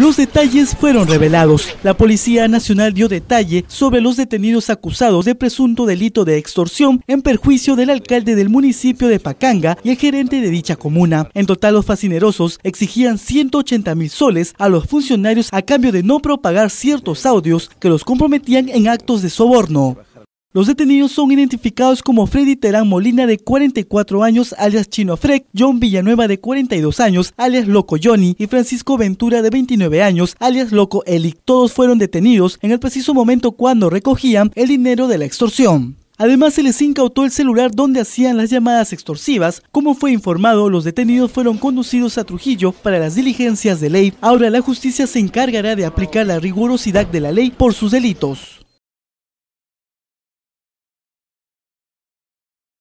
Los detalles fueron revelados. La Policía Nacional dio detalle sobre los detenidos acusados de presunto delito de extorsión en perjuicio del alcalde del municipio de Pacanga y el gerente de dicha comuna. En total, los fascinerosos exigían 180 mil soles a los funcionarios a cambio de no propagar ciertos audios que los comprometían en actos de soborno. Los detenidos son identificados como Freddy Terán Molina de 44 años, alias Chino Freck, John Villanueva de 42 años, alias Loco Johnny y Francisco Ventura de 29 años, alias Loco Eli. Todos fueron detenidos en el preciso momento cuando recogían el dinero de la extorsión. Además, se les incautó el celular donde hacían las llamadas extorsivas. Como fue informado, los detenidos fueron conducidos a Trujillo para las diligencias de ley. Ahora la justicia se encargará de aplicar la rigurosidad de la ley por sus delitos.